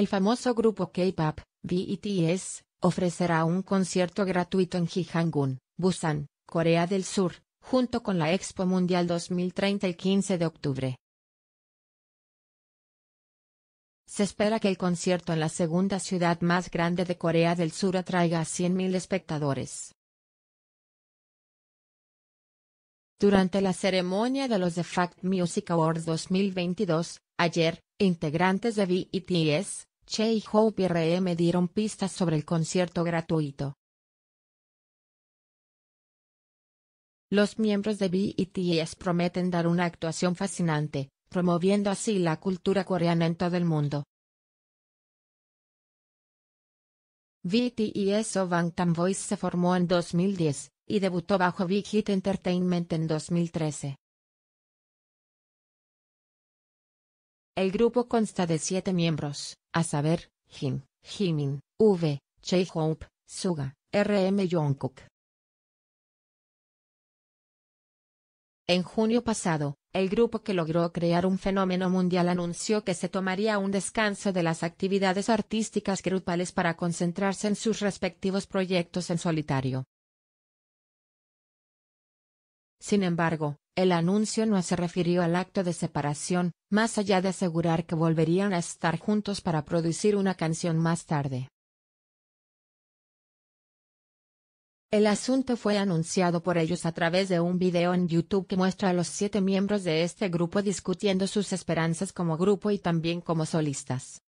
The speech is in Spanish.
El famoso grupo K-pop, BTS, e ofrecerá un concierto gratuito en Jihangun, Busan, Corea del Sur, junto con la Expo Mundial 2030 el 15 de octubre. Se espera que el concierto en la segunda ciudad más grande de Corea del Sur atraiga a 100.000 espectadores. Durante la ceremonia de los The Fact Music Awards 2022, ayer, integrantes de BTS, e Che y Hope y RM dieron pistas sobre el concierto gratuito. Los miembros de BTS e prometen dar una actuación fascinante, promoviendo así la cultura coreana en todo el mundo. BTS e o Bangtan Voice se formó en 2010 y debutó bajo Big Hit Entertainment en 2013. El grupo consta de siete miembros. A saber, Jim, Jimin, V, J-Hope, Suga, RM Jungkook. En junio pasado, el grupo que logró crear un fenómeno mundial anunció que se tomaría un descanso de las actividades artísticas grupales para concentrarse en sus respectivos proyectos en solitario. Sin embargo, el anuncio no se refirió al acto de separación, más allá de asegurar que volverían a estar juntos para producir una canción más tarde. El asunto fue anunciado por ellos a través de un video en YouTube que muestra a los siete miembros de este grupo discutiendo sus esperanzas como grupo y también como solistas.